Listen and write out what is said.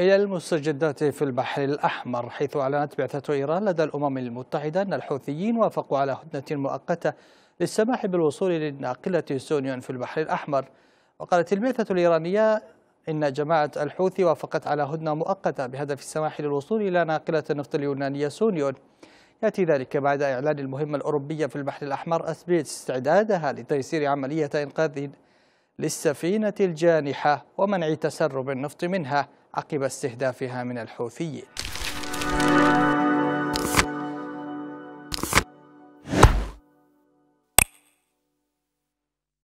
إلى المستجدات في البحر الأحمر حيث أعلنت بعثة إيران لدى الأمم المتحدة أن الحوثيين وافقوا على هدنة مؤقتة للسماح بالوصول للناقلة سونيون في البحر الأحمر وقالت البعثة الإيرانية إن جماعة الحوثي وافقت على هدنة مؤقتة بهدف السماح للوصول إلى ناقلة النفط اليونانية سونيون يأتي ذلك بعد إعلان المهمة الأوروبية في البحر الأحمر أثبت استعدادها لتيسير عملية إنقاذ للسفينة الجانحة ومنع تسرب النفط منها عقب استهدافها من الحوثيين